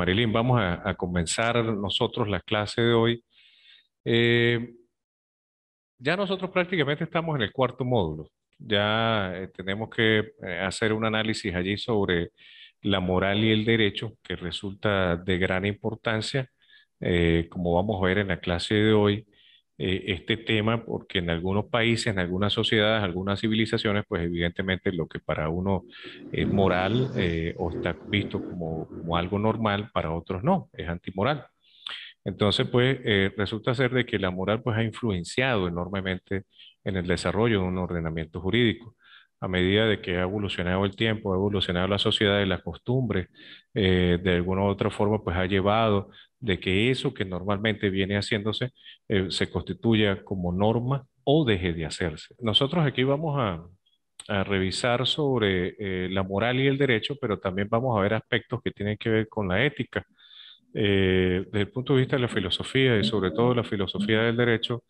Marilyn, vamos a, comenzar nosotros la clase de hoy. Eh, ya nosotros prácticamente estamos en el cuarto módulo. Ya eh, tenemos que eh, hacer un análisis allí sobre la moral y el derecho, que resulta de gran importancia, como vamos a ver en la clase de hoy. Eh, este tema, porque en algunos países, en algunas sociedades, algunas civilizaciones, pues evidentemente lo que para uno es moral eh, o está visto como, algo normal, para otros no, es antimoral. Entonces, pues eh, resulta ser de que la moral pues ha influenciado enormemente en el desarrollo de un ordenamiento jurídico a medida de que ha evolucionado el tiempo, ha evolucionado la sociedad y las costumbres, de alguna u otra forma, pues ha llevado de que eso que normalmente viene haciéndose eh, se constituya como norma o deje de hacerse. Nosotros aquí vamos a, revisar sobre eh, la moral y el derecho, pero también vamos a ver aspectos que tienen que ver con la ética. Eh, desde el punto de vista de la filosofía y sobre todo la filosofía del derecho,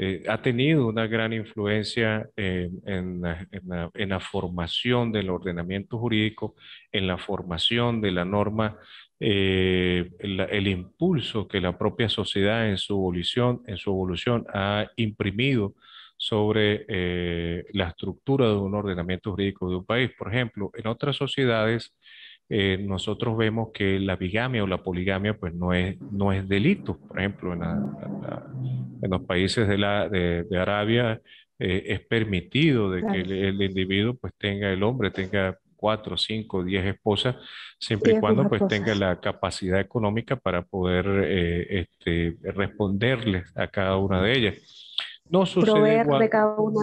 eh, ha tenido una gran influencia en, la, formación del ordenamiento jurídico, en la formación de la norma, eh, el, impulso que la propia sociedad en su evolución, ha imprimido sobre eh, la estructura de un ordenamiento jurídico de un país. Por ejemplo, en otras sociedades eh, nosotros vemos que la bigamia o la poligamia pues no es, no es delito. Por ejemplo, en, los países de, Arabia eh, es permitido de que el, individuo pues tenga, el hombre tenga cuatro, cinco, diez esposas, siempre y cuando pues tenga la capacidad económica para poder eh, este, responderles a cada una de ellas. No sucede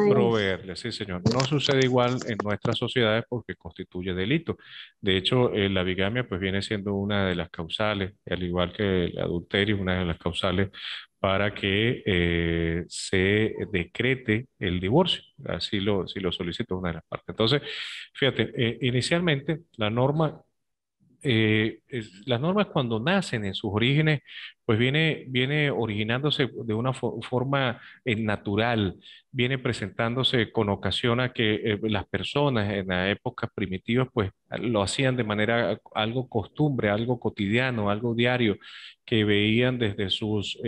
igual, señor. No sucede igual en nuestras sociedades porque constituye delito. De hecho, eh, la bigamia pues viene siendo una de las causales, al igual que el adulterio, una de las causales para que eh, se decrete el divorcio. Así lo, lo solicita una de las partes. Entonces, fíjate, eh, inicialmente la norma eh, las normas cuando nacen en sus orígenes, pues viene, viene originándose de una forma eh, natural, viene presentándose con ocasión a que eh, las personas en las épocas primitivas, pues lo hacían de manera algo costumbre, algo cotidiano, algo diario, que veían desde sus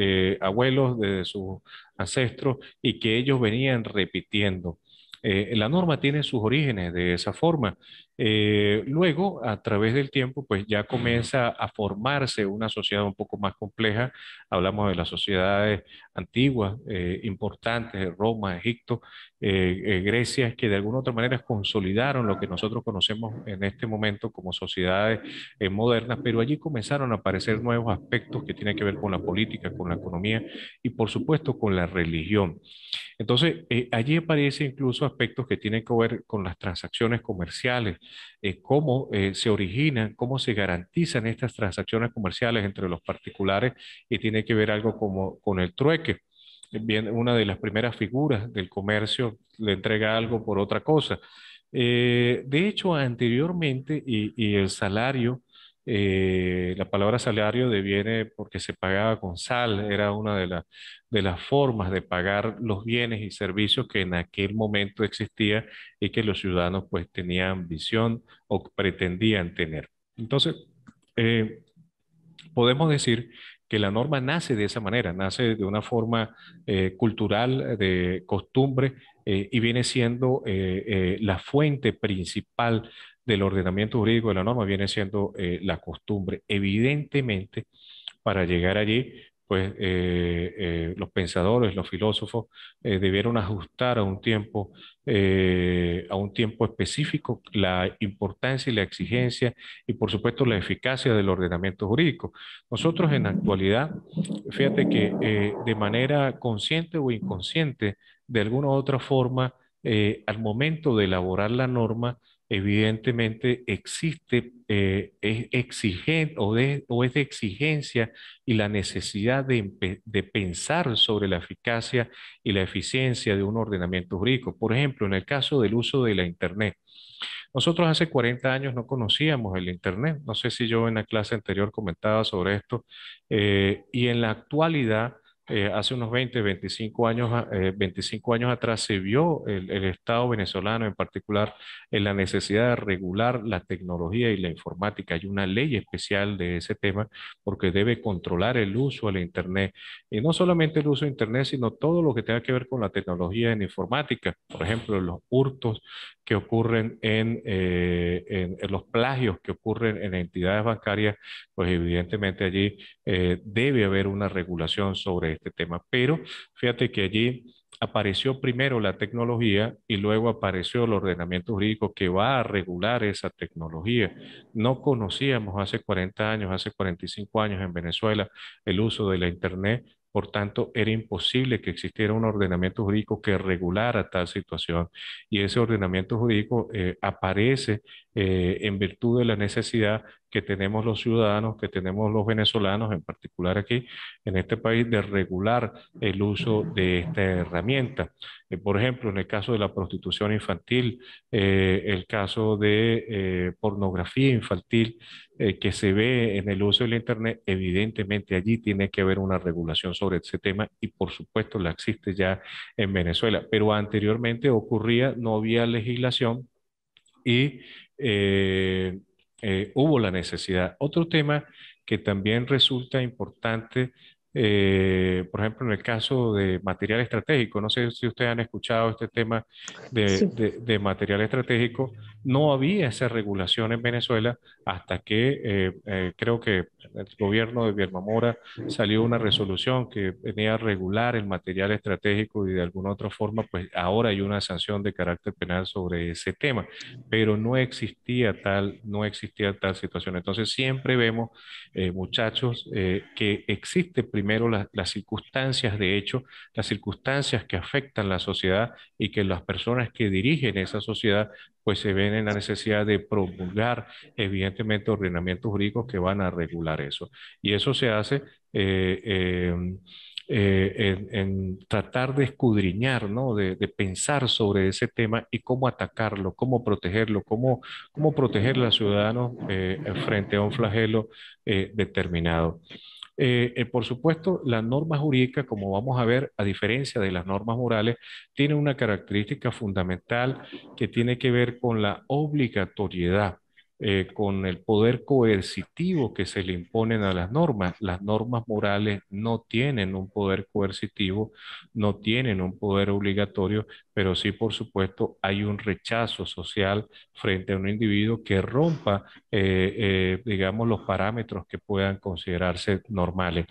abuelos, desde sus ancestros y que ellos venían repitiendo. la norma tiene sus orígenes de esa forma eh, luego, a través del tiempo, pues ya comienza a formarse una sociedad un poco más compleja. Hablamos de las sociedades antiguas, eh, importantes, Roma, Egipto, eh, eh, Grecia, que de alguna u otra manera consolidaron lo que nosotros conocemos en este momento como sociedades modernas, pero allí comenzaron a aparecer nuevos aspectos que tienen que ver con la política, con la economía y, por supuesto, con la religión. Entonces, allí aparecen incluso aspectos que tienen que ver con las transacciones comerciales, eh, cómo eh, se originan, cómo se garantizan estas transacciones comerciales entre los particulares y tiene que ver algo como con el trueque. Bien, eh, una de las primeras figuras del comercio le entrega algo por otra cosa. Eh, de hecho, anteriormente, y el salario eh, la palabra salario deviene porque se pagaba con sal, era una de, las formas de pagar los bienes y servicios que en aquel momento existía y que los ciudadanos pues tenían visión o pretendían tener. Entonces, eh, podemos decir que la norma nace de esa manera, nace de una forma eh, cultural, de costumbre, y viene siendo la fuente principal del ordenamiento jurídico de la norma viene siendo eh, la costumbre. Evidentemente, para llegar allí, pues eh, eh, los pensadores, los filósofos debieron ajustar a un tiempo, a un tiempo específico la importancia y la exigencia y por supuesto la eficacia del ordenamiento jurídico. Nosotros en la actualidad, fíjate que de manera consciente o inconsciente, de alguna u otra forma, al momento de elaborar la norma, evidentemente existe, eh, es exigente o, es de exigencia y la necesidad de, pensar sobre la eficacia y la eficiencia de un ordenamiento jurídico. Por ejemplo, en el caso del uso de la Internet. Nosotros hace 40 años no conocíamos el Internet. No sé si yo en la clase anterior comentaba sobre esto. Eh, y en la actualidad eh, hace unos 20, 25 años, 25 ah, eh, años atrás se vio el, Estado venezolano en particular en la necesidad de regular la tecnología y la informática. Hay una ley especial de ese tema porque debe controlar el uso del Internet. Y no solamente el uso de Internet, sino todo lo que tenga que ver con la tecnología en informática. Por ejemplo, los hurtos que ocurren en, eh, en los plagios que ocurren en entidades bancarias, pues evidentemente allí debe haber una regulación sobre este tema, pero fíjate que allí apareció primero la tecnología y luego apareció el ordenamiento jurídico que va a regular esa tecnología. No conocíamos hace 40 años, hace 45 años en Venezuela el uso de la Internet, por tanto era imposible que existiera un ordenamiento jurídico que regulara tal situación y ese ordenamiento jurídico eh, aparece eh, en virtud de la necesidad que tenemos los ciudadanos, que tenemos los venezolanos, en particular aquí en este país, de regular el uso de esta herramienta. Eh, por ejemplo, en el caso de la prostitución infantil, eh, el caso de eh, pornografía infantil que se ve en el uso del Internet, evidentemente allí tiene que haber una regulación sobre ese tema y por supuesto la existe ya en Venezuela, pero anteriormente ocurría, no había legislación y... Eh, hubo la necesidad. Otro tema que también resulta importante eh, por ejemplo, en el caso de material estratégico, no sé si ustedes han escuchado este tema de, material estratégico, no había esa regulación en Venezuela hasta que eh, eh, creo que el gobierno de Bielma salió una resolución que venía a regular el material estratégico y de alguna otra forma, pues ahora hay una sanción de carácter penal sobre ese tema, pero no existía tal, no existía tal situación. Entonces siempre vemos, muchachos, que existe primero primero las circunstancias de hecho, las circunstancias que afectan la sociedad y que las personas que dirigen esa sociedad pues se ven en la necesidad de promulgar evidentemente ordenamientos jurídicos que van a regular eso. Y eso se hace eh, eh, eh, en, en, tratar de escudriñar, ¿no? de, de, pensar sobre ese tema y cómo atacarlo, cómo protegerlo, cómo, cómo proteger a los ciudadanos eh, frente a un flagelo eh, determinado. Eh, eh, por supuesto, la norma jurídica, como vamos a ver, a diferencia de las normas morales, tiene una característica fundamental que tiene que ver con la obligatoriedad eh, con el poder coercitivo que se le imponen a las normas. Las normas morales no tienen un poder coercitivo, no tienen un poder obligatorio, pero sí, por supuesto, hay un rechazo social frente a un individuo que rompa, eh, eh, digamos, los parámetros que puedan considerarse normales.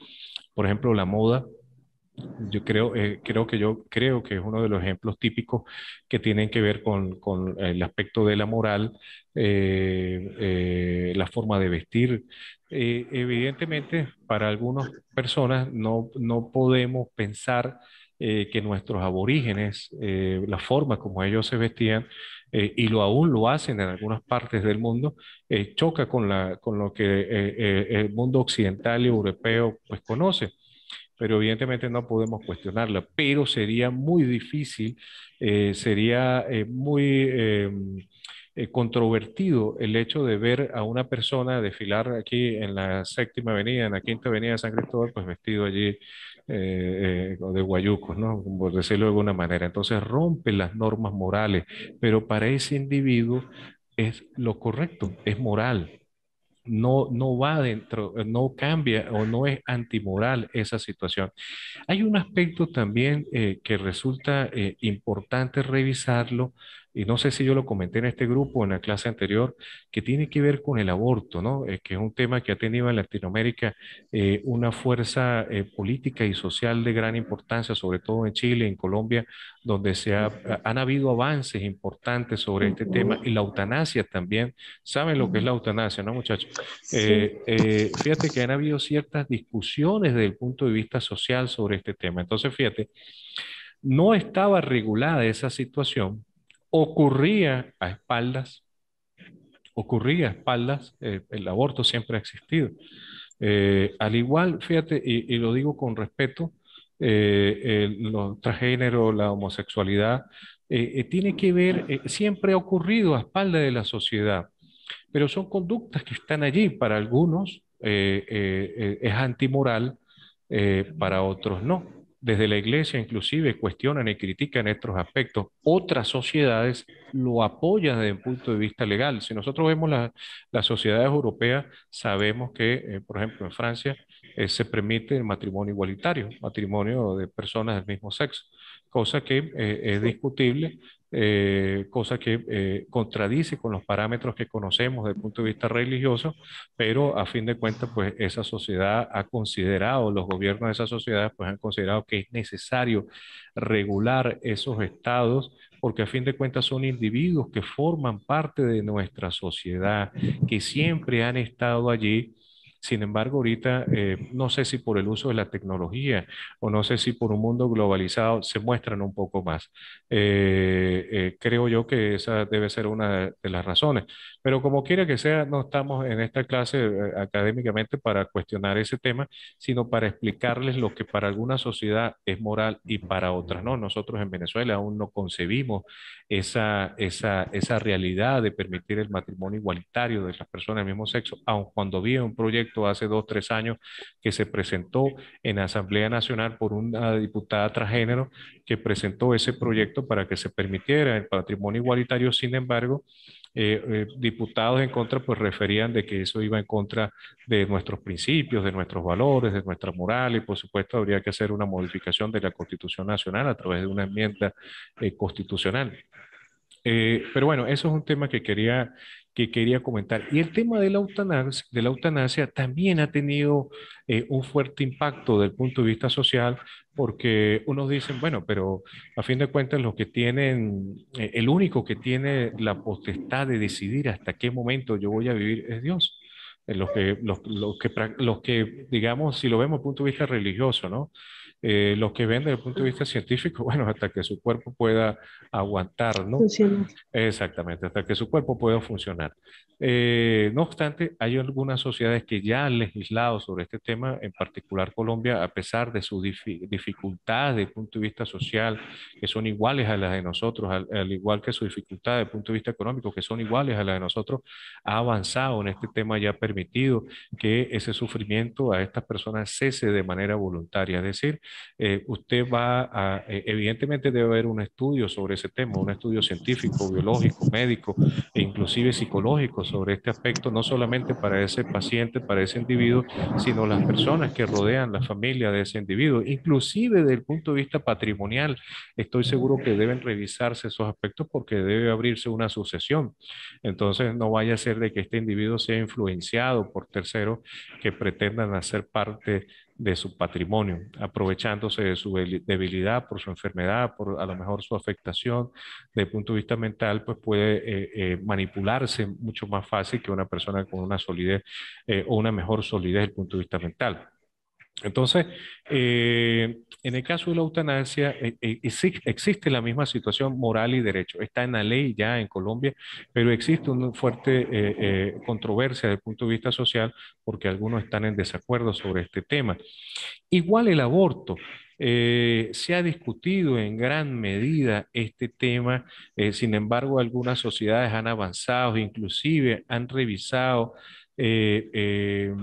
Por ejemplo, la moda yo creo, eh, creo que yo creo que es uno de los ejemplos típicos que tienen que ver con, con el aspecto de la moral, eh, eh, la forma de vestir. evidentemente, para algunas personas no, no podemos pensar que nuestros aborígenes, la forma como ellos se vestían, y lo aún lo hacen en algunas partes del mundo, choca con, la, con lo que el mundo occidental y europeo pues conoce pero evidentemente no podemos cuestionarla, pero sería muy difícil, eh, sería eh, muy em, eh, controvertido el hecho de ver a una persona desfilar aquí en la séptima avenida, en la quinta avenida de San Cristóbal, pues vestido allí de guayucos, ¿no? Por decirlo de alguna manera. Entonces rompe las normas morales, pero para ese individuo es lo correcto, es moral, no, no va dentro, eh, no cambia o no es antimoral esa situación. Hay un aspecto también eh, que resulta eh, importante revisarlo y no sé si yo lo comenté en este grupo o en la clase anterior, que tiene que ver con el aborto, ¿no? Eh, que es un tema que ha tenido en Latinoamérica eh, una fuerza eh, política y social de gran importancia, sobre todo en Chile, en Colombia, donde se han habido avances importantes sobre este tema y la eutanasia también. ¿Saben lo que es la eutanasia, no, muchachos? fíjate que han habido ciertas discusiones desde el punto de vista social sobre este tema. Entonces, fíjate, no estaba regulada esa situación ocurría a espaldas, ocurría a espaldas, eh, el aborto siempre ha existido. Eh, al igual, fíjate, y, lo digo con respeto, eh, los transgénero, la homosexualidad, tiene que ver, siempre ha ocurrido a espaldas de la sociedad, pero son conductas que están allí para algunos, es antimoral, para otros no desde la iglesia inclusive cuestionan y critican estos aspectos. Otras sociedades lo apoyan desde el punto de vista legal. Si nosotros vemos la, las sociedades europeas, sabemos que, eh, por ejemplo, en Francia eh, se permite el matrimonio igualitario, matrimonio de personas del mismo sexo, cosa que eh, es discutible eh, cosa que eh, contradice con los parámetros que conocemos desde el punto de vista religioso, pero a fin de cuentas, pues esa sociedad ha considerado, los gobiernos de esa sociedad, pues han considerado que es necesario regular esos estados porque a fin de cuentas son individuos que forman parte de nuestra sociedad, que siempre han estado allí sin embargo, ahorita eh, no sé si por el uso de la tecnología o no sé si por un mundo globalizado se muestran un poco más. Eh, eh, creo yo que esa debe ser una de las razones. Pero como quiera que sea, no estamos en esta clase académicamente para cuestionar ese tema, sino para explicarles lo que para alguna sociedad es moral y para otras no. Nosotros en Venezuela aún no concebimos esa, esa, esa realidad de permitir el matrimonio igualitario de las personas del mismo sexo, aun cuando vive un proyecto hace dos, tres años que se presentó en Asamblea Nacional por una diputada transgénero que presentó ese proyecto para que se permitiera el patrimonio igualitario. Sin embargo, eh, eh, diputados en contra pues referían de que eso iba en contra de nuestros principios, de nuestros valores, de nuestra moral y por supuesto habría que hacer una modificación de la Constitución Nacional a través de una enmienda eh, constitucional. pero bueno, eso es un tema que quería que quería comentar. Y el tema de la eutanasia, de la eutanasia también ha tenido eh, un fuerte impacto desde el punto de vista social, porque unos dicen, bueno, pero a fin de cuentas los que tienen, eh, el único que tiene la potestad de decidir hasta qué momento yo voy a vivir es Dios. Eh, los que, los, que, los que, digamos, si lo vemos desde el punto de vista religioso, ¿no? Eh, los que ven desde el punto de vista científico, bueno, hasta que su cuerpo pueda aguantar, ¿no? Exactamente, hasta que su cuerpo pueda funcionar. Eh, no obstante, hay algunas sociedades que ya han legislado sobre este tema, en particular Colombia, a pesar de sus dificultad desde el punto de vista social, que son iguales a las de nosotros, al, igual que su dificultad desde el punto de vista económico, que son iguales a las de nosotros, ha avanzado en este tema y ha permitido que ese sufrimiento a estas personas cese de manera voluntaria. Es decir, eh, usted va a, eh, evidentemente debe haber un estudio sobre ese tema, un estudio científico, biológico, médico e inclusive psicológico sobre este aspecto, no solamente para ese paciente, para ese individuo, sino las personas que rodean la familia de ese individuo, inclusive desde el punto de vista patrimonial, estoy seguro que deben revisarse esos aspectos porque debe abrirse una sucesión. Entonces, no vaya a ser de que este individuo sea influenciado por terceros que pretendan hacer parte de su patrimonio, aprovechándose de su debilidad por su enfermedad, por a lo mejor su afectación desde el punto de vista mental, pues puede eh, eh, manipularse mucho más fácil que una persona con una solidez eh, o una mejor solidez desde el punto de vista mental. Entonces, eh, en el caso de la eutanasia, eh, eh, existe la misma situación moral y derecho. Está en la ley ya en Colombia, pero existe una fuerte controversia desde el punto de vista social porque algunos están en desacuerdo sobre este tema. Igual el aborto. se ha discutido en gran medida este tema, sin embargo algunas sociedades han avanzado, inclusive han revisado eh, eh,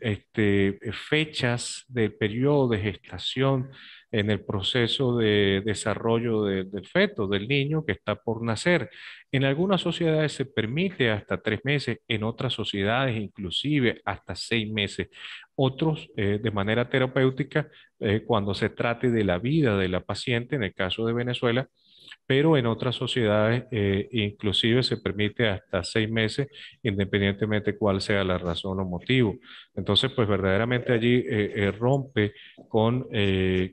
este, eh, fechas del periodo de gestación en el proceso de desarrollo del feto, del niño que está por nacer. En algunas sociedades se permite hasta tres meses, en otras sociedades inclusive hasta seis meses. Otros de manera terapéutica, cuando se trate de la vida de la paciente, en el caso de Venezuela, pero en otras sociedades eh, inclusive se permite hasta seis meses, independientemente cuál sea la razón o motivo. Entonces, pues verdaderamente allí eh, eh, rompe con,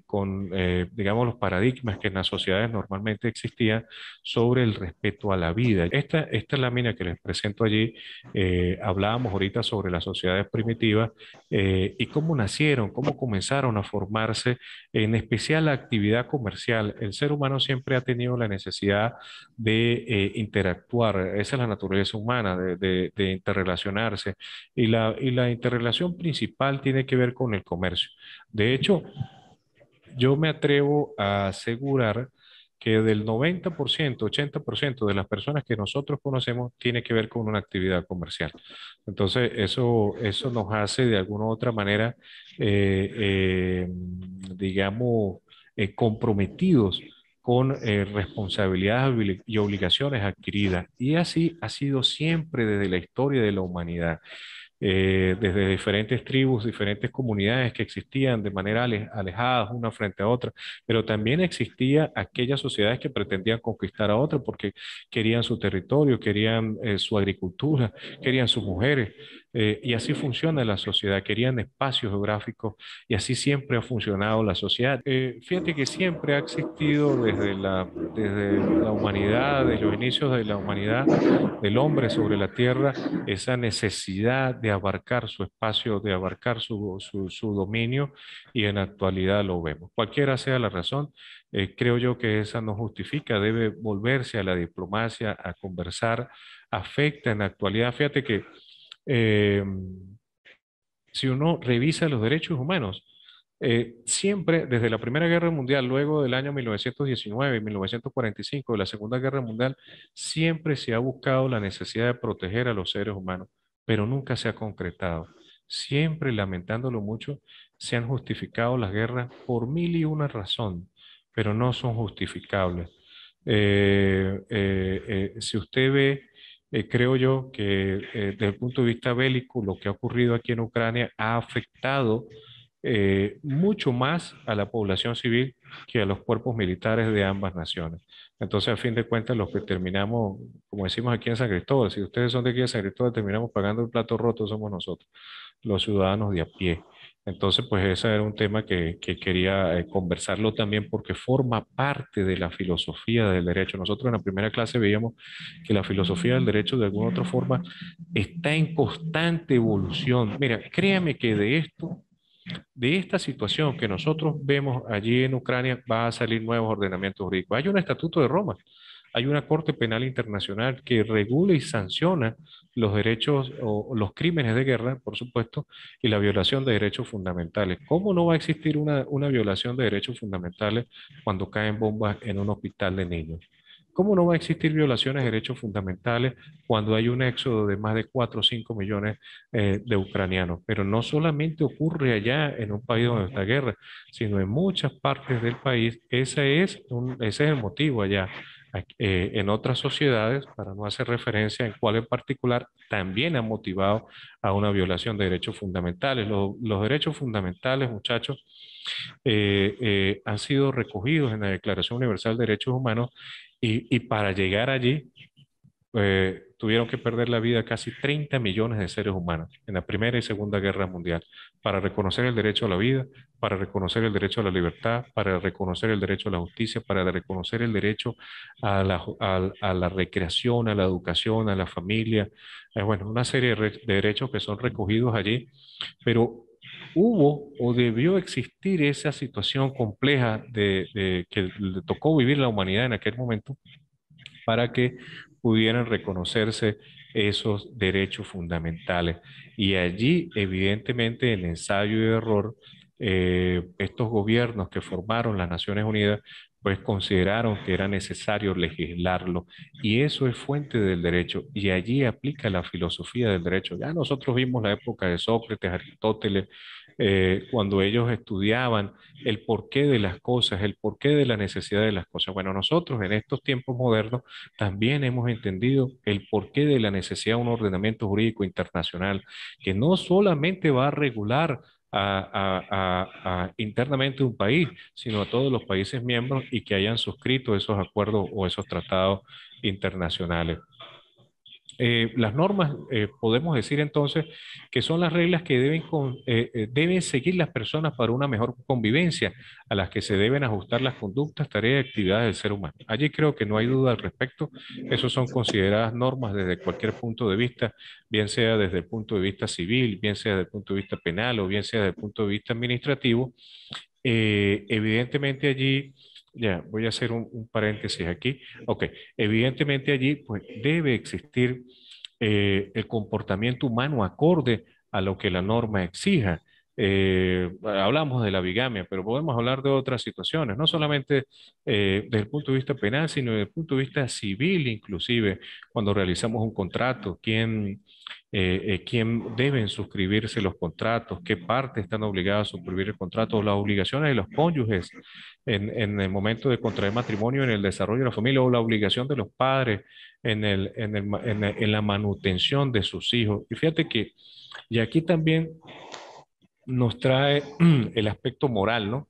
con digamos, los paradigmas que en las sociedades normalmente existían sobre el respeto a la vida. Esta, esta lámina que les presento allí, hablábamos ahorita sobre las sociedades primitivas y cómo nacieron, cómo comenzaron a formarse, en especial la actividad comercial. El ser humano siempre ha tenido la necesidad de eh, interactuar. Esa es la naturaleza humana, de, interrelacionarse. Y la, y la interrelación principal tiene que ver con el comercio. De hecho, yo me atrevo a asegurar que del 90%, 80% de las personas que nosotros conocemos tiene que ver con una actividad comercial. Entonces, eso, eso nos hace de alguna u otra manera, eh, eh, digamos, eh, comprometidos con eh, responsabilidades y obligaciones adquiridas. Y así ha sido siempre desde la historia de la humanidad, eh, desde diferentes tribus, diferentes comunidades que existían de manera alejada una frente a otra, pero también existía aquellas sociedades que pretendían conquistar a otra porque querían su territorio, querían eh, su agricultura, querían sus mujeres. Eh, y así funciona la sociedad, querían espacios geográficos y así siempre ha funcionado la sociedad. Eh, fíjate que siempre ha existido desde la, desde la humanidad, desde los inicios de la humanidad, del hombre sobre la tierra, esa necesidad de abarcar su espacio, de abarcar su, dominio y en la actualidad lo vemos. Cualquiera sea la razón, eh, creo yo que esa no justifica, debe volverse a la diplomacia, a conversar, afecta en la actualidad. Fíjate que eh, si uno revisa los derechos humanos, eh, siempre desde la Primera Guerra Mundial, luego del año 1919 y 1945, de la Segunda Guerra Mundial, siempre se ha buscado la necesidad de proteger a los seres humanos, pero nunca se ha concretado. Siempre, lamentándolo mucho, se han justificado las guerras por mil y una razón, pero no son justificables. Eh, si usted ve eh, creo yo que eh, desde el punto de vista bélico, lo que ha ocurrido aquí en Ucrania ha afectado eh, mucho más a la población civil que a los cuerpos militares de ambas naciones. Entonces, a fin de cuentas, los que terminamos, como decimos aquí en San Cristóbal, si ustedes son de aquí en San Cristóbal, terminamos pagando el plato roto, somos nosotros, los ciudadanos de a pie. Entonces, pues ese era un tema que, quería eh, conversarlo también porque forma parte de la filosofía del derecho. Nosotros en la primera clase veíamos que la filosofía del derecho de alguna otra forma está en constante evolución. Mira, créame que de esto, de esta situación que nosotros vemos allí en Ucrania, va a salir nuevos ordenamientos jurídicos. Hay un estatuto de Roma hay una Corte Penal Internacional que regula y sanciona los derechos o los crímenes de guerra, por supuesto, y la violación de derechos fundamentales. ¿Cómo no va a existir una, una violación de derechos fundamentales cuando caen bombas en un hospital de niños? ¿Cómo no va a existir violaciones de derechos fundamentales cuando hay un éxodo de más de 4 o 5 millones eh, de ucranianos? Pero no solamente ocurre allá en un país donde está guerra, sino en muchas partes del país. Ese es, ese es el motivo allá. Eh, en otras sociedades, para no hacer referencia en cuál en particular, también ha motivado a una violación de derechos fundamentales. Los, derechos fundamentales, muchachos, eh, eh, han sido recogidos en la Declaración Universal de Derechos Humanos y para llegar allí eh, tuvieron que perder la vida casi 30 millones de seres humanos en la Primera y Segunda Guerra Mundial para reconocer el derecho a la vida, para reconocer el derecho a la libertad, para reconocer el derecho a la justicia, para reconocer el derecho a la, recreación, a la educación, a la familia. Eh, bueno, una serie de, derechos que son recogidos allí, pero hubo o debió existir esa situación compleja de, que le tocó vivir la humanidad en aquel momento para que pudieran reconocerse esos derechos fundamentales. Y allí, evidentemente, el ensayo y error, eh, estos gobiernos que formaron las Naciones Unidas, pues consideraron que era necesario legislarlo. Y eso es fuente del derecho. Y allí aplica la filosofía del derecho. Ya nosotros vimos la época de Sócrates, Aristóteles, eh, cuando ellos estudiaban el porqué de las cosas, el porqué de la necesidad de las cosas. Bueno, nosotros en estos tiempos modernos también hemos entendido el porqué de la necesidad de un ordenamiento jurídico internacional que no solamente va a regular internamente un país, sino a todos los países miembros y que hayan suscrito esos acuerdos o esos tratados internacionales. Eh, las normas, eh, podemos decir entonces, que son las reglas que deben, eh, deben seguir las personas para una mejor convivencia, a las que se deben ajustar las conductas, tareas y actividades del ser humano. Allí creo que no hay duda al respecto. Esas son consideradas normas desde cualquier punto de vista, bien sea desde el punto de vista civil, bien sea desde el punto de vista penal o bien sea desde el punto de vista administrativo. evidentemente allí ya, voy a hacer un, paréntesis aquí. Ok, evidentemente allí pues, debe existir eh, el comportamiento humano acorde a lo que la norma exija. Eh, hablamos de la bigamia, pero podemos hablar de otras situaciones, no solamente eh, desde el punto de vista penal, sino desde el punto de vista civil, inclusive cuando realizamos un contrato, quién, eh, quién deben suscribirse los contratos, qué parte están obligadas a suscribir el contrato, las obligaciones de los cónyuges en, en, el momento de contraer matrimonio, en el desarrollo de la familia o la obligación de los padres en, el, en, el, en la manutención de sus hijos. Y fíjate que, y aquí también nos trae el aspecto moral, ¿no?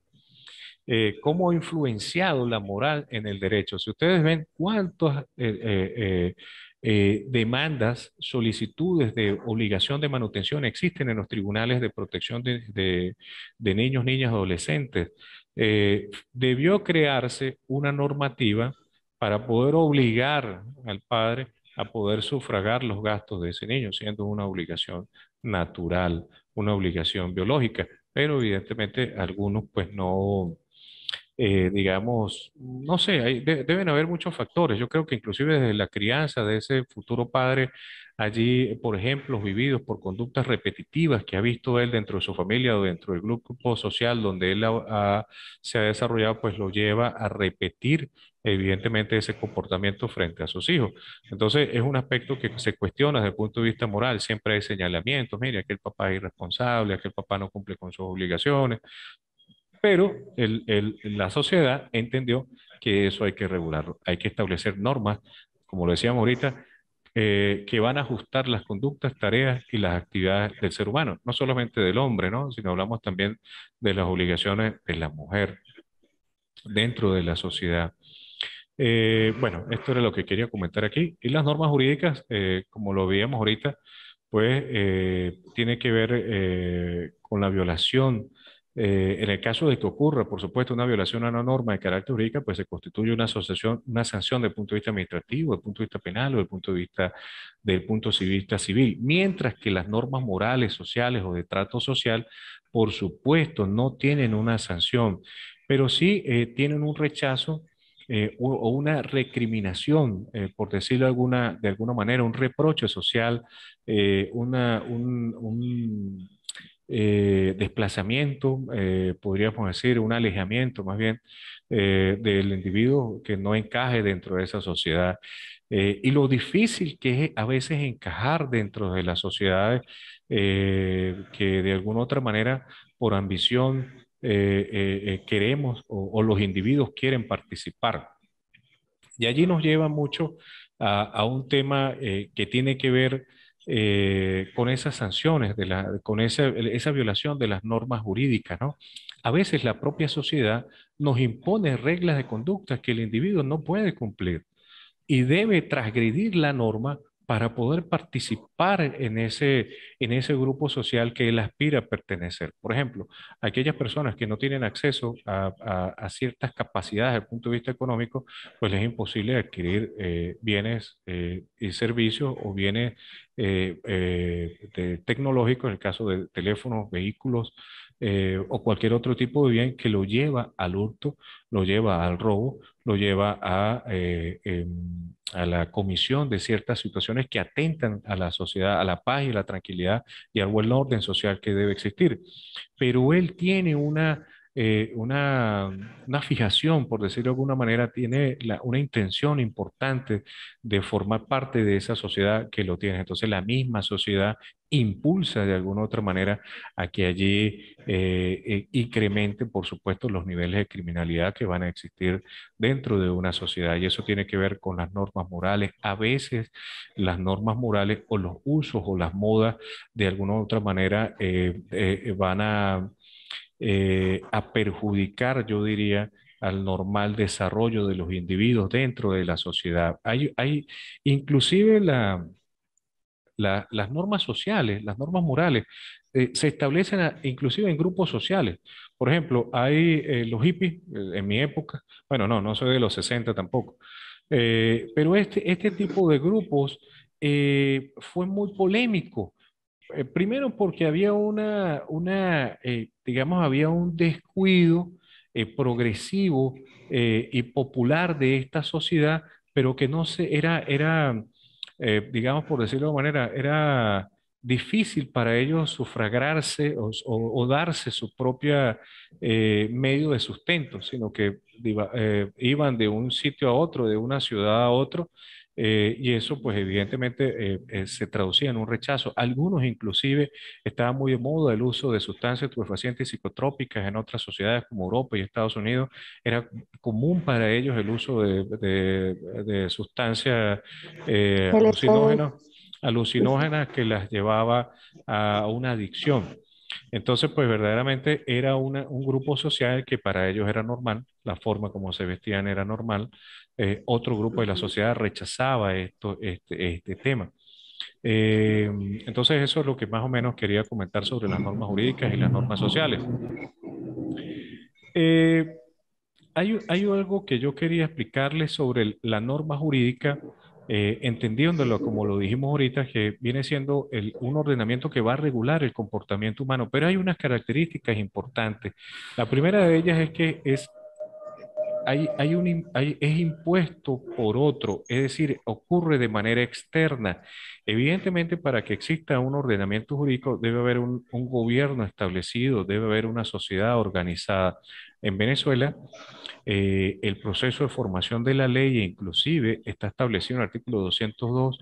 Eh, ¿Cómo ha influenciado la moral en el derecho? Si ustedes ven cuántas eh, eh, demandas, solicitudes de obligación de manutención existen en los tribunales de protección de, de niños, niñas, adolescentes, debió crearse una normativa para poder obligar al padre a poder sufragar los gastos de ese niño, siendo una obligación natural una obligación biológica, pero evidentemente algunos pues no, eh, digamos, no sé, deben haber muchos factores. Yo creo que inclusive desde la crianza de ese futuro padre, allí, por ejemplo, vividos por conductas repetitivas que ha visto él dentro de su familia o dentro del grupo social donde él se ha desarrollado, pues lo lleva a repetir evidentemente ese comportamiento frente a sus hijos. Entonces es un aspecto que se cuestiona desde el punto de vista moral, siempre hay señalamientos, mire, aquel papá es irresponsable, aquel papá no cumple con sus obligaciones, pero el, la sociedad entendió que eso hay que regularlo, hay que establecer normas, como lo decíamos ahorita, eh, que van a ajustar las conductas, tareas y las actividades del ser humano, no solamente del hombre, ¿no? sino hablamos también de las obligaciones de la mujer dentro de la sociedad eh, bueno, esto era lo que quería comentar aquí. Y las normas jurídicas, eh, como lo veíamos ahorita, pues eh, tiene que ver con la violación. en el caso de que ocurra, por supuesto, una violación a una norma de carácter jurídica, pues se constituye una sanción desde punto de vista administrativo, desde el punto de vista penal o desde punto de vista del punto de vista civil. Mientras que las normas morales, sociales o de trato social, por supuesto, no tienen una sanción, pero sí tienen un rechazo eh, o, una recriminación, eh, por decirlo de alguna manera, un reproche social, eh, un, desplazamiento, podríamos decir, un alejamiento más bien del individuo que no encaje dentro de esa sociedad. y lo difícil que es a veces encajar dentro de las sociedades que de alguna otra manera, por ambición, eh, eh, eh, queremos o, los individuos quieren participar. Y allí nos lleva mucho a, un tema que tiene que ver con esas sanciones, de la, con esa, esa, violación de las normas jurídicas, ¿no? A veces la propia sociedad nos impone reglas de conducta que el individuo no puede cumplir y debe transgredir la norma para poder participar en ese, en ese grupo social que él aspira a pertenecer. Por ejemplo, aquellas personas que no tienen acceso a, ciertas capacidades desde el punto de vista económico, pues es imposible adquirir eh, bienes eh, y servicios o bienes eh, tecnológicos, en el caso de teléfonos, vehículos o cualquier otro tipo de bien que lo lleva al hurto, lo lleva al robo, lo lleva a em, a la comisión de ciertas situaciones que atentan a la sociedad, a la paz y la tranquilidad y al buen orden social que debe existir. Pero él tiene una eh, una, fijación, por decirlo de alguna manera, tiene una intención importante de formar parte de esa sociedad que lo tiene. Entonces la misma sociedad impulsa de alguna u otra manera a que allí eh, eh, incrementen, por supuesto, los niveles de criminalidad que van a existir dentro de una sociedad. Y eso tiene que ver con las normas morales. A veces las normas morales o los usos o las modas de alguna u otra manera van a eh, a perjudicar, yo diría, al normal desarrollo de los individuos dentro de la sociedad. Hay, inclusive las normas sociales, las normas morales, eh, se establecen inclusive en grupos sociales. Por ejemplo, hay eh, los hippies, en mi época, bueno, no, no soy de los 60 tampoco, pero este, este tipo de grupos fue muy polémico eh, primero porque había una, eh, digamos, había un descuido eh, progresivo y popular de esta sociedad, pero que no se, era, digamos, por decirlo de manera, era difícil para ellos sufragarse o, darse su propio medio de sustento, sino que iban de un sitio a otro, de una ciudad a otro, eh, y eso pues evidentemente eh, eh, se traducía en un rechazo. Algunos inclusive estaban muy de moda el uso de sustancias y psicotrópicas en otras sociedades como Europa y Estados Unidos. Era común para ellos el uso de, sustancias alucinógenas, que las llevaba a una adicción. Entonces, pues verdaderamente era un grupo social que para ellos era normal, la forma como se vestían era normal, eh, otro grupo de la sociedad rechazaba esto, este, este tema. Eh, entonces eso es lo que más o menos quería comentar sobre las normas jurídicas y las normas sociales. Eh, hay, hay, algo que yo quería explicarles sobre la norma jurídica, eh, entendiéndolo como lo dijimos ahorita, que viene siendo un ordenamiento que va a regular el comportamiento humano, pero hay unas características importantes. La primera de ellas es que es hay, es impuesto por otro, es decir, ocurre de manera externa. Evidentemente, para que exista un ordenamiento jurídico debe haber un, gobierno establecido, debe haber una sociedad organizada. En Venezuela, eh, el proceso de formación de la ley e inclusive está establecido en el artículo 202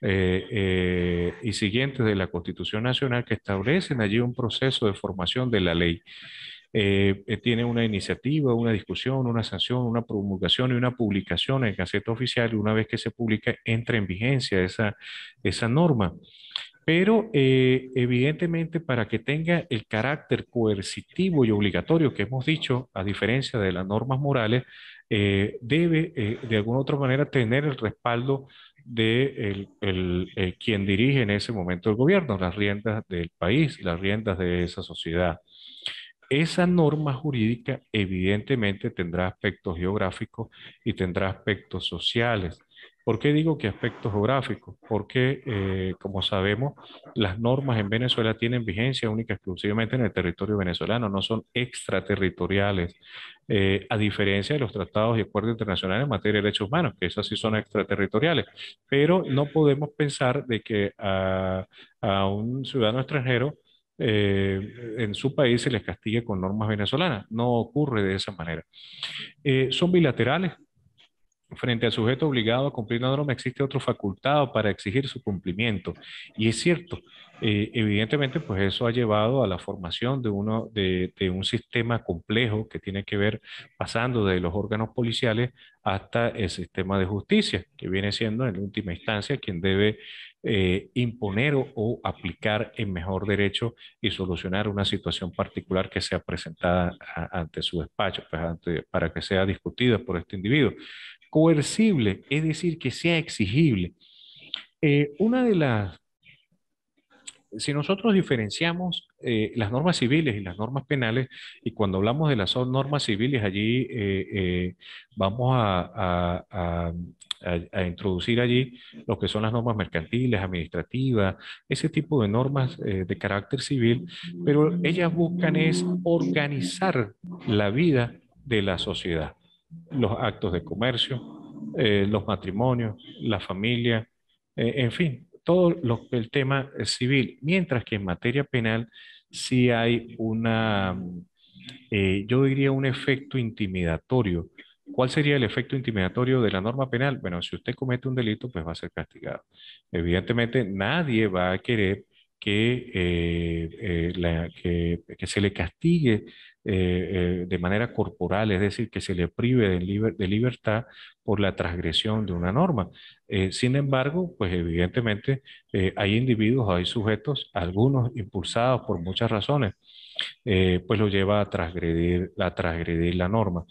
eh, eh, y siguientes de la Constitución Nacional que establecen allí un proceso de formación de la ley. Eh, eh, tiene una iniciativa, una discusión, una sanción, una promulgación y una publicación en Gaceta Oficial, y una vez que se publica, entra en vigencia esa, norma. Pero eh, evidentemente para que tenga el carácter coercitivo y obligatorio que hemos dicho, a diferencia de las normas morales, debe de alguna otra manera tener el respaldo de quien dirige en ese momento el gobierno, las riendas del país, las riendas de esa sociedad. Esa norma jurídica evidentemente tendrá aspectos geográficos y tendrá aspectos sociales. ¿Por qué digo que aspectos geográficos? Porque, eh, como sabemos, las normas en Venezuela tienen vigencia única exclusivamente en el territorio venezolano, no son extraterritoriales, eh, a diferencia de los tratados y acuerdos internacionales en materia de derechos humanos, que esas sí son extraterritoriales. Pero no podemos pensar de que a un ciudadano extranjero eh, en su país se les castigue con normas venezolanas. No ocurre de esa manera. Eh, son bilaterales. Frente al sujeto obligado a cumplir la norma, existe otro facultado para exigir su cumplimiento. Y es cierto, eh, evidentemente, pues eso ha llevado a la formación de, uno, de, un sistema complejo que tiene que ver pasando de los órganos policiales hasta el sistema de justicia, que viene siendo en última instancia quien debe eh, imponer o, aplicar en mejor derecho y solucionar una situación particular que sea presentada ante su despacho, pues, para que sea discutida por este individuo. Coercible, es decir, que sea exigible. Eh, una de las si nosotros diferenciamos eh, las normas civiles y las normas penales, y cuando hablamos de las normas civiles, allí vamos a, a, introducir allí lo que son las normas mercantiles, administrativas, ese tipo de normas eh, de carácter civil, pero ellas buscan es organizar la vida de la sociedad, los actos de comercio, eh, los matrimonios, la familia, eh, en fin, todo lo, el tema civil, mientras que en materia penal sí hay una, yo diría un efecto intimidatorio ¿Cuál sería el efecto intimidatorio de la norma penal? Bueno, si usted comete un delito, pues va a ser castigado. Evidentemente, nadie va a querer que, eh, eh, se le castigue eh, de manera corporal, es decir, que se le prive de, libertad por la transgresión de una norma. sin embargo, pues evidentemente hay individuos, hay sujetos, algunos impulsados por muchas razones, pues lo lleva a transgredir, a transgredir la norma.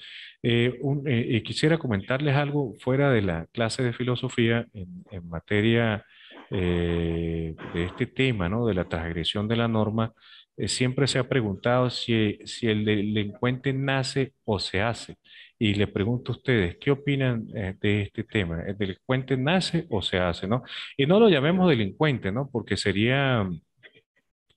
Eh, eh, eh, quisiera comentarles algo fuera de la clase de filosofía en, materia eh, de este tema, ¿no? de la transgresión de la norma. siempre se ha preguntado si, si el delincuente nace o se hace. Y le pregunto a ustedes, ¿qué opinan de este tema? ¿El delincuente nace o se hace? ¿no? Y no lo llamemos delincuente, ¿no? porque sería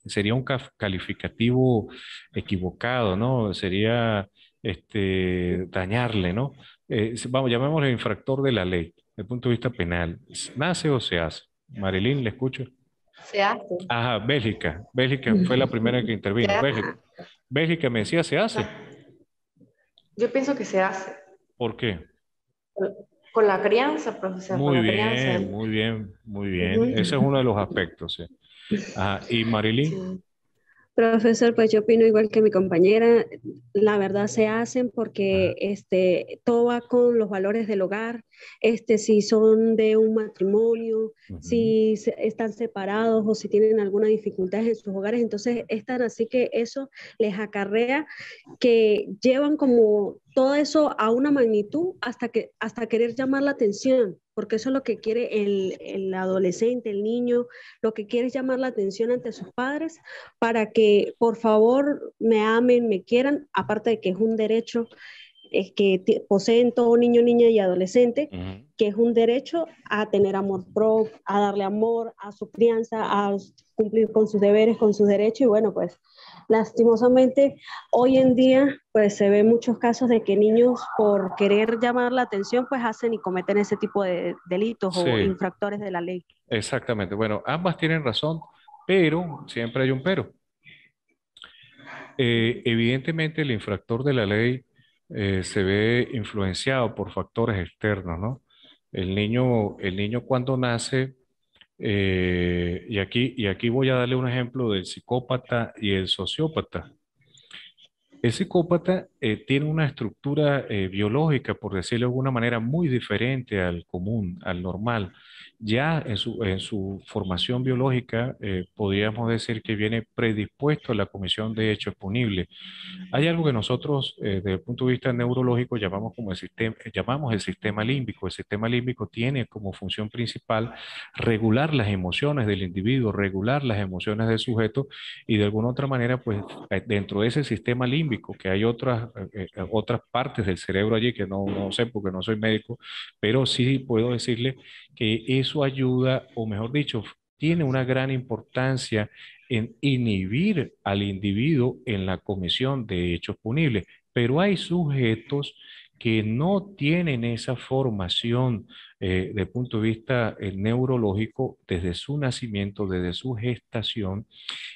sería un calificativo equivocado, ¿no? Sería este, dañarle, ¿no? Eh, vamos, llamémosle infractor de la ley, desde el punto de vista penal. ¿Nace o se hace? Marilín, le escucho. Se hace. Ajá, Bélgica. Bélgica fue la primera que intervino. Bélgica. Bélgica me decía, ¿se hace? Yo pienso que se hace. ¿Por qué? Con la crianza, profesor. Muy bien, muy bien, muy bien. Ese es uno de los aspectos. Ajá. ¿Y Marilín? Profesor, pues yo opino igual que mi compañera, la verdad se hacen porque este, todo va con los valores del hogar, este, si son de un matrimonio, si están separados o si tienen alguna dificultad en sus hogares, entonces están así que eso les acarrea que llevan como todo eso a una magnitud hasta, que, hasta querer llamar la atención, porque eso es lo que quiere el, adolescente, el niño, lo que quiere es llamar la atención ante sus padres para que por favor me amen, me quieran, aparte de que es un derecho es eh, que poseen todo niño, niña y adolescente, que es un derecho a tener amor propio, a darle amor a su crianza, a cumplir con sus deberes, con sus derechos y bueno, pues Lastimosamente, hoy en día, pues se ven muchos casos de que niños, por querer llamar la atención, pues hacen y cometen ese tipo de delitos o infractores de la ley. Exactamente. Bueno, ambas tienen razón, pero siempre hay un pero. Eh, evidentemente, el infractor de la ley eh, se ve influenciado por factores externos, ¿no? El niño, el niño cuando nace eh, y, aquí, y aquí voy a darle un ejemplo del psicópata y el sociópata. El psicópata eh, tiene una estructura eh, biológica, por decirlo de alguna manera, muy diferente al común, al normal ya en su, en su formación biológica eh, podríamos decir que viene predispuesto a la comisión de hechos punibles. Hay algo que nosotros eh, desde el punto de vista neurológico llamamos, como el sistema, llamamos el sistema límbico. El sistema límbico tiene como función principal regular las emociones del individuo, regular las emociones del sujeto y de alguna otra manera, pues eh, dentro de ese sistema límbico, que hay otras, otras partes del cerebro allí que no, no sé porque no soy médico, pero sí puedo decirle que eso ayuda, o mejor dicho, tiene una gran importancia en inhibir al individuo en la comisión de hechos punibles. Pero hay sujetos que no tienen esa formación eh, de punto de vista eh, neurológico desde su nacimiento, desde su gestación,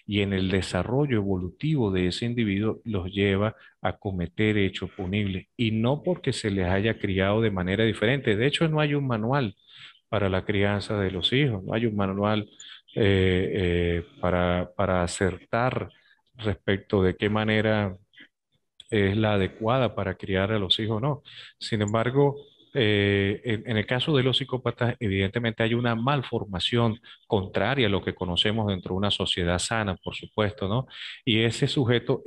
y en el desarrollo evolutivo de ese individuo los lleva a cometer hechos punibles, y no porque se les haya criado de manera diferente. De hecho, no hay un manual para la crianza de los hijos, no hay un manual eh, eh, para, para, acertar respecto de qué manera es la adecuada para criar a los hijos o no. Sin embargo, eh, en, el caso de los psicópatas, evidentemente hay una malformación contraria a lo que conocemos dentro de una sociedad sana, por supuesto, ¿no? Y ese sujeto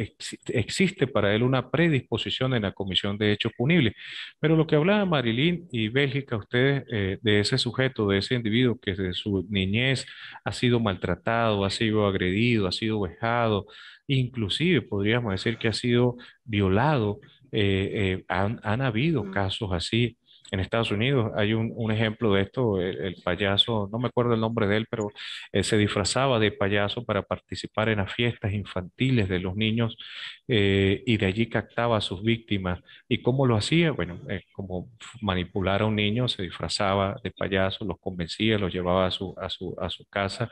existe para él una predisposición en la comisión de hechos punibles. Pero lo que hablaba Marilyn y Bélgica, ustedes, eh, de ese sujeto, de ese individuo que desde su niñez ha sido maltratado, ha sido agredido, ha sido vejado, inclusive podríamos decir que ha sido violado. Eh, han habido mm. casos así en Estados Unidos. Hay un, ejemplo de esto, el, payaso, no me acuerdo el nombre de él, pero eh, se disfrazaba de payaso para participar en las fiestas infantiles de los niños eh, y de allí captaba a sus víctimas. ¿Y cómo lo hacía? Bueno, eh, como manipular a un niño, se disfrazaba de payaso, los convencía, los llevaba a su, a su, a su casa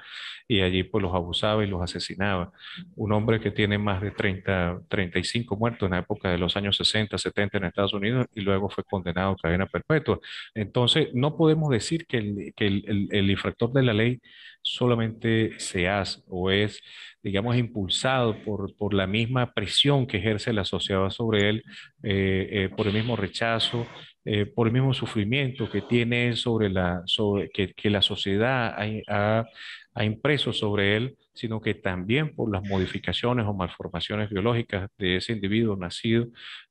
y allí pues los abusaba y los asesinaba. Un hombre que tiene más de 30, 35 muertos en la época de los años 60, 70 en Estados Unidos y luego fue condenado a cadena perpetua. Entonces, no podemos decir que que el infractor de la ley solamente se hace o es, digamos, impulsado por, la misma presión que ejerce la sociedad sobre él, eh, eh, por el mismo rechazo, eh, por el mismo sufrimiento que tiene sobre la, que, la sociedad ha, ha impreso sobre él, sino que también por las modificaciones o malformaciones biológicas de ese individuo nacido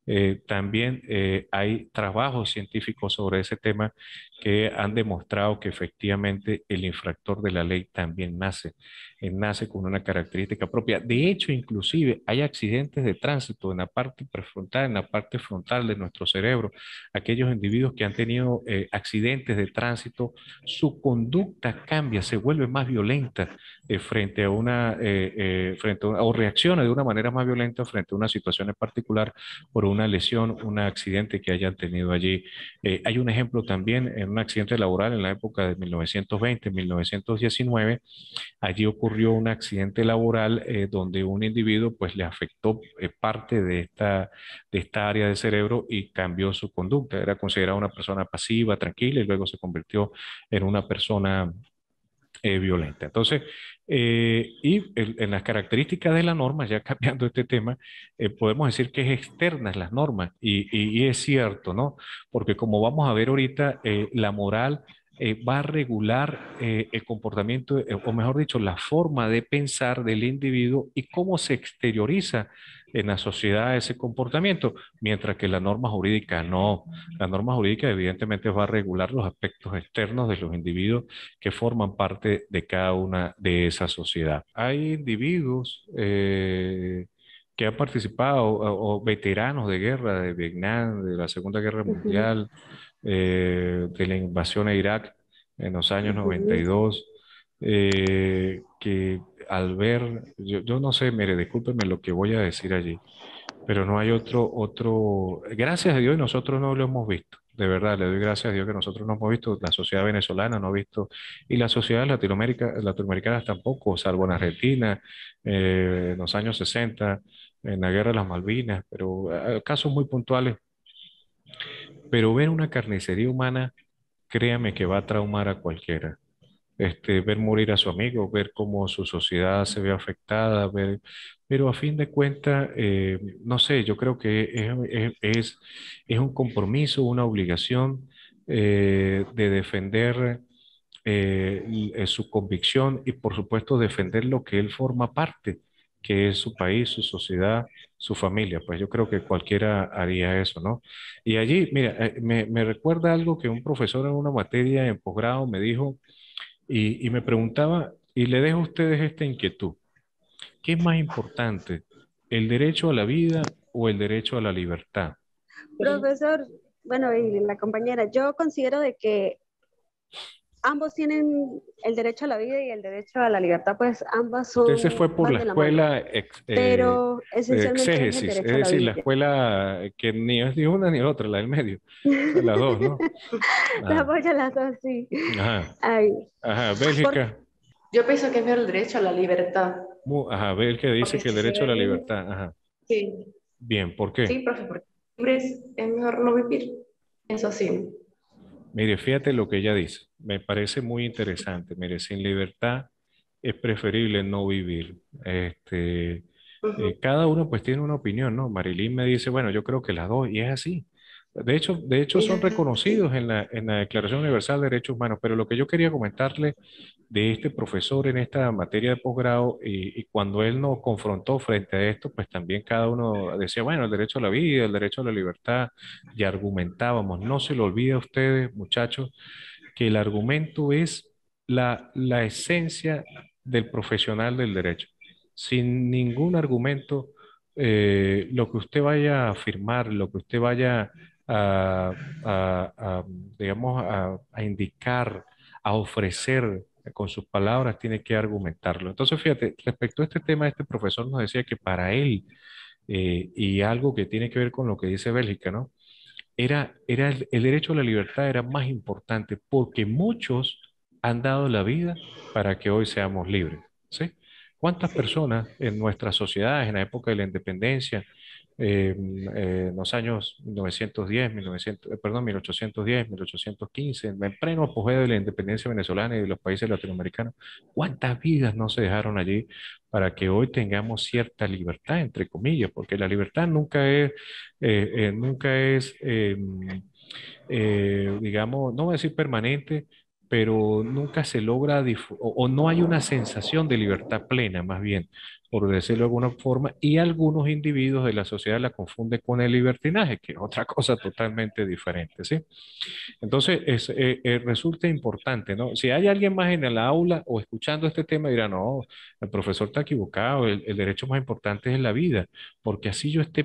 eh, también eh, hay trabajos científicos sobre ese tema que han demostrado que efectivamente el infractor de la ley también nace, eh, nace con una característica propia. De hecho, inclusive hay accidentes de tránsito en la parte prefrontal, en la parte frontal de nuestro cerebro. Aquellos individuos que han tenido accidentes de tránsito, su conducta cambia, se vuelve más violenta frente a una, frente a o reacciona de una manera más violenta frente a una situación en particular por un una lesión, un accidente que hayan tenido allí. Eh, hay un ejemplo también en un accidente laboral en la época de 1920, 1919. Allí ocurrió un accidente laboral eh, donde un individuo pues le afectó eh, parte de esta, de esta área del cerebro y cambió su conducta. Era considerada una persona pasiva, tranquila y luego se convirtió en una persona eh, violenta. Entonces, eh, y en las características de la norma, ya cambiando este tema, eh, podemos decir que es externas las normas, y, y, es cierto, ¿no? Porque como vamos a ver ahorita, la moral eh, va a regular eh, el comportamiento, eh, o mejor dicho, la forma de pensar del individuo y cómo se exterioriza en la sociedad ese comportamiento, mientras que la norma jurídica no. La norma jurídica evidentemente va a regular los aspectos externos de los individuos que forman parte de cada una de esas sociedades. Hay individuos que han participado, o, veteranos de guerra de Vietnam, de la Segunda Guerra Mundial, eh, de la invasión a Irak en los años 92, eh, que al ver, yo, no sé, mire, discúlpeme lo que voy a decir allí, pero no hay otro, otro, gracias a Dios nosotros no lo hemos visto, de verdad, le doy gracias a Dios que nosotros no hemos visto, la sociedad venezolana no ha visto, y las sociedades latinoamericana latinoamericanas tampoco, salvo en Argentina, eh, en los años 60, en la guerra de las Malvinas, pero casos muy puntuales pero ver una carnicería humana, créame que va a traumar a cualquiera. Este, ver morir a su amigo, ver cómo su sociedad se ve afectada, ver, pero a fin de cuentas, eh, no sé, yo creo que es, un compromiso, una obligación eh, de defender eh, su convicción y por supuesto defender lo que él forma parte, que es su país, su sociedad, su familia. Pues yo creo que cualquiera haría eso, ¿no? Y allí, mira, eh, me, recuerda algo que un profesor en una materia en posgrado me dijo y, y me preguntaba, y le dejo a ustedes esta inquietud. ¿Qué es más importante, el derecho a la vida o el derecho a la libertad? Profesor, bueno, y la compañera, yo considero de que ambos tienen el derecho a la vida y el derecho a la libertad, pues ambas son... Ese fue por la escuela... Eh, pero eh, exégesis, es, es decir, la, escuela que ni es ni una ni otra, la del medio, las dos, ¿no? Las voy ah. a las dos, sí. Ajá, Ay. Ajá Bélgica. Yo pienso que es mejor el derecho a la libertad. ajá, Bélgica dice que el derecho a la libertad, ajá. Sí. Bien, ¿por qué? Sí, profe, porque es mejor no vivir, eso sí. Mire, fíjate lo que ella dice. Me parece muy interesante. Mire, sin libertad es preferible no vivir. Este, eh, cada uno pues tiene una opinión, ¿no? Marilyn me dice, bueno, yo creo que las dos, y es así. De hecho, de hecho son reconocidos en la, Declaración Universal de Derechos Humanos, pero lo que yo quería comentarle de este profesor en esta materia de posgrado y, cuando él nos confrontó frente a esto, pues también cada uno decía, bueno, el derecho a la vida, el derecho a la libertad, y argumentábamos, no se lo olvide a ustedes, muchachos, que el argumento es la, la esencia del profesional del derecho. Sin ningún argumento, eh, lo que usted vaya a afirmar, lo que usted vaya a, digamos, a, indicar, a ofrecer con sus palabras, tiene que argumentarlo. Entonces, fíjate, respecto a este tema, este profesor nos decía que para él, eh, y algo que tiene que ver con lo que dice Bélgica, ¿no? Era, era el, derecho a la libertad era más importante porque muchos han dado la vida para que hoy seamos libres, ¿sí? ¿Cuántas personas en nuestras sociedades, en la época de la independencia, eh, en los años 1910, 1900, eh, perdón, 1810, 1815, en pleno apogeo de la independencia venezolana y de los países latinoamericanos, ¿cuántas vidas no se dejaron allí para que hoy tengamos cierta libertad, entre comillas? Porque la libertad nunca es, eh, nunca es em, digamos, no voy a decir permanente, pero nunca se logra o, no hay una sensación de libertad plena, más bien, por decirlo de alguna forma, y algunos individuos de la sociedad la confunden con el libertinaje, que es otra cosa totalmente diferente, ¿sí? Entonces, eh, eh, resulta importante, ¿no? Si hay alguien más en el aula o escuchando este tema, dirá, no, el profesor está equivocado, el, el derecho más importante es la vida, porque así yo esté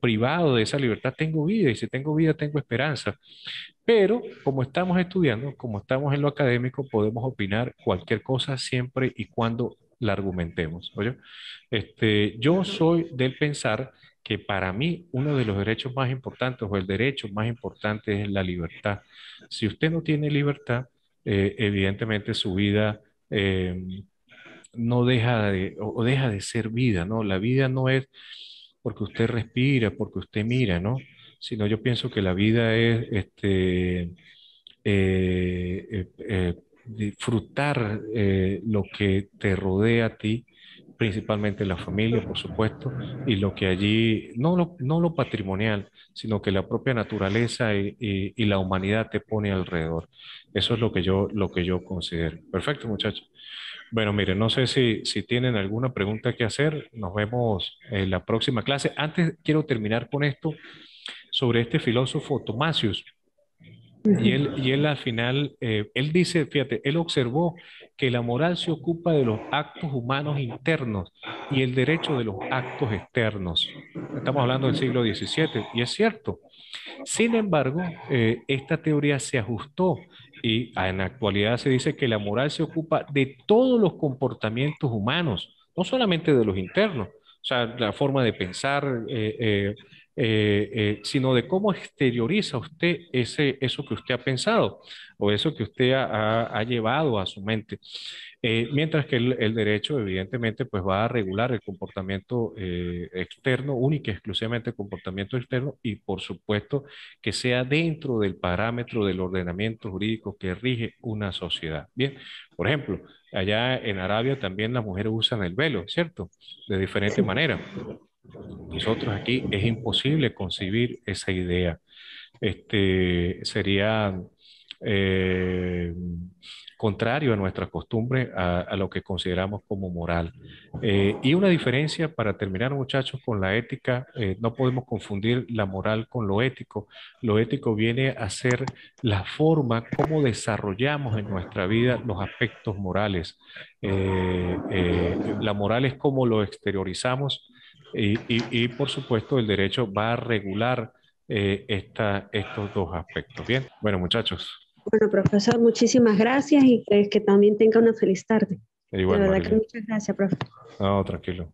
privado de esa libertad, tengo vida, y si tengo vida, tengo esperanza. Pero como estamos estudiando, como estamos en lo académico, podemos opinar cualquier cosa siempre y cuando la argumentemos. ¿oye? Este, yo soy del pensar que para mí uno de los derechos más importantes o el derecho más importante es la libertad. Si usted no tiene libertad, eh, evidentemente su vida em, no deja de, o deja de ser vida, ¿no? La vida no es porque usted respira, porque usted mira, ¿no? Sino yo pienso que la vida es este, eh, eh, disfrutar eh, lo que te rodea a ti, principalmente la familia, por supuesto, y lo que allí, no lo, no lo patrimonial, sino que la propia naturaleza y, la humanidad te pone alrededor. Eso es lo que yo, lo que yo considero. Perfecto, muchachos. Bueno, miren no sé si, si tienen alguna pregunta que hacer. Nos vemos en la próxima clase. Antes quiero terminar con esto sobre este filósofo Tomasius. Y él, al final, eh, él dice, fíjate, él observó que la moral se ocupa de los actos humanos internos y el derecho de los actos externos. Estamos hablando del siglo XVII, y es cierto. Sin embargo, eh, esta teoría se ajustó y ah, en la actualidad se dice que la moral se ocupa de todos los comportamientos humanos, no solamente de los internos, o sea, la forma de pensar, eh, eh, eh, sino de cómo exterioriza usted ese, eso que usted ha pensado o eso que usted ha, llevado a su mente. Eh, mientras que el, derecho, evidentemente, pues va a regular el comportamiento externo, única y exclusivamente el comportamiento externo, y por supuesto que sea dentro del parámetro del ordenamiento jurídico que rige una sociedad. Bien, por ejemplo, allá en Arabia también las mujeres usan el velo, ¿cierto? De diferente manera. Nosotros aquí es imposible concebir esa idea. Este, sería eh, contrario a nuestra costumbre a, lo que consideramos como moral. Eh, y una diferencia para terminar, muchachos, con la ética, eh, no podemos confundir la moral con lo ético. Lo ético viene a ser la forma como desarrollamos en nuestra vida los aspectos morales. la moral es como lo exteriorizamos y, por supuesto el derecho va a regular eh, esta, estos dos aspectos. Bien, bueno muchachos. Bueno, profesor, muchísimas gracias y pues que, también tenga una feliz tarde. E de muchas gracias, profesor. No, tranquilo.